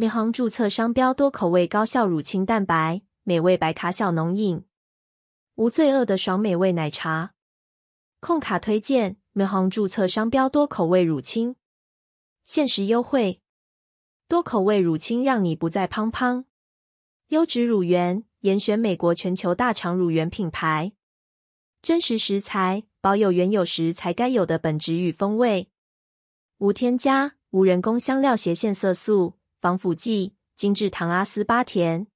美行注册商标多口味高效乳清蛋白，美味白卡小浓饮，无罪恶的爽美味奶茶控卡推荐。美行注册商标多口味乳清，限时优惠。多口味乳清让你不再胖胖。优质乳源，严选美国全球大厂乳源品牌。真实食材，保有原有食材该有的本质与风味。无添加，无人工香料、斜线色素。防腐剂、精制糖、阿斯巴甜。